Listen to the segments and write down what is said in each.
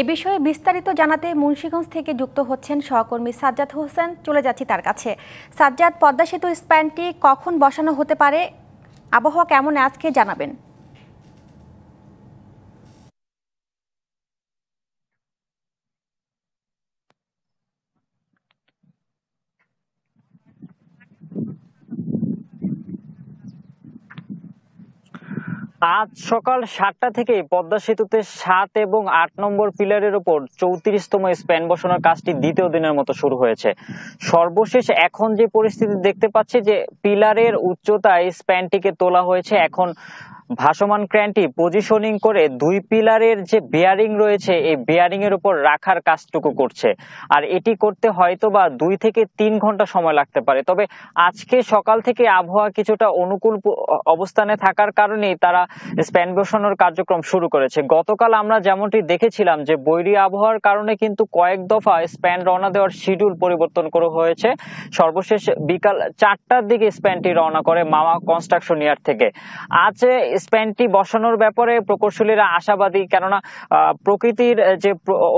এ বিষয়ে বিস্তারিত জানাতে মুন্সীগঞ্জ থেকে যুক্ত হচ্ছেন সহকর্মী সাজ্জাদ হোসেন চলে যাচ্ছি তার কাছে সাজ্জাদ পদ্মা সেতু স্প্যানটি কখন বসানো হতে পারে আবহাওয়া কেমন আজকে জানাবেন আজ সকাল সাতটা থেকে পদ্মা সেতুতে সাত এবং আট নম্বর পিলারের ওপর চৌত্রিশতম স্প্যান বসানোর কাজটি দ্বিতীয় দিনের মতো শুরু হয়েছে সর্বশেষ এখন যে পরিস্থিতি দেখতে পাচ্ছি যে পিলারের উচ্চতায় স্প্যানটিকে তোলা হয়েছে এখন ভাসমান ক্র্যানটি পজিশনিং করে দুই পিলারের যে বেয়ারিং রয়েছে এই বেয়ারিং এর উপর রাখার কাজটুকু করছে আর এটি করতে হয়তো বা দুই থেকে তিন ঘন্টা সময় লাগতে পারে তবে আজকে সকাল থেকে আবহাওয়া কিছুটা অনুকূল অবস্থানে থাকার কারণেই তারা স্প্যান বসানোর কার্যক্রম শুরু করেছে গতকাল আমরা যেমনটি দেখেছিলাম যে বৈরী আবহাওয়ার কারণে কিন্তু কয়েক দফা স্প্যান রওনা দেওয়ার শিডিউল পরিবর্তন করা হয়েছে সর্বশেষ বিকাল চারটার দিকে স্প্যানটি রওনা করে মামা কনস্ট্রাকশন ইয়ার থেকে আজ স্প্যানটি বসানোর ব্যাপারে প্রকৌশলীরা আশাবাদী কেননা প্রকৃতির যে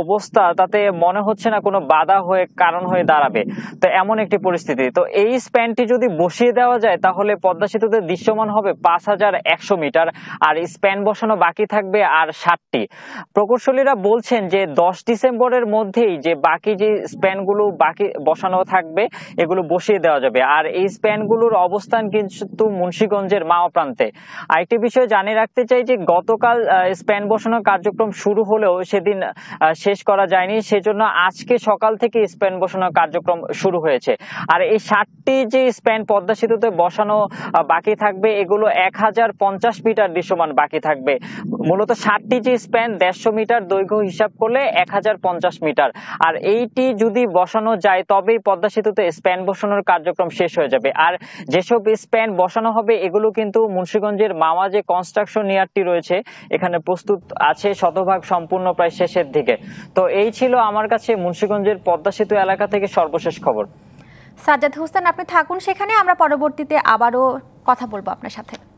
অবস্থা তাতে মনে হচ্ছে না কোনো বাধা হয়ে কারণ হয়ে দাঁড়াবে তো এমন একটি পরিস্থিতি তো এই স্প্যানটি যদি বসিয়ে দেওয়া যায় তাহলে পদ্মা সেতুতে দৃশ্যমান হবে পাঁচ হাজার একশো মিটার আর স্প্যান বসানো বাকি থাকবে আর ষাটটি প্রকৌশলীরা বলছেন যে দশ ডিসেম্বরের মধ্যেই যে বাকি যে স্প্যানগুলো বাকি বসানো থাকবে এগুলো বসিয়ে দেওয়া যাবে আর এই স্প্যানগুলোর অবস্থান কিন্তু মুন্সীগঞ্জের মাও প্রান্তে আরেকটি বিষয়ে জানিয়ে রাখতে চাই যে গতকাল স্প্যান বসানোর কার্যক্রম শুরু হলেও সেদিন শেষ করা যায়নি সেজন্য আজকে সকাল থেকে স্প্যান বসানোর কার্যক্রম শুরু হয়েছে আর এই ষাটটি যে স্প্যান পদ্মা সেতুতে বসানো বাকি থাকবে এগুলো এক হাজার পঞ্চাশ মিটার দৃশ্যমান বাকি থাকবে মূলত ষাটটি যে স্প্যান দেড়শো মিটার দৈর্ঘ্য হিসাব করলে এক হাজার পঞ্চাশ মিটার আর এইটি যদি বসানো যায় তবেই পদ্মা সেতুতে স্প্যান বসানোর কার্যক্রম শেষ হয়ে যাবে আর যেসব স্প্যান বসানো হবে এগুলো কিন্তু মুন্সীগঞ্জের মাওয়া যে কনস্ট্রাকশন ইয়ারটি রয়েছে এখানে প্রস্তুত আছে শতভাগ সম্পূর্ণ প্রায় শেষের দিকে তো এই ছিল আমার কাছে মুন্সীগঞ্জের পদ্মা সেতু এলাকা থেকে সর্বশেষ খবর সাজ্জাদ হোসেন আপনি থাকুন সেখানে আমরা পরবর্তীতে আবারও কথা বলবো আপনার সাথে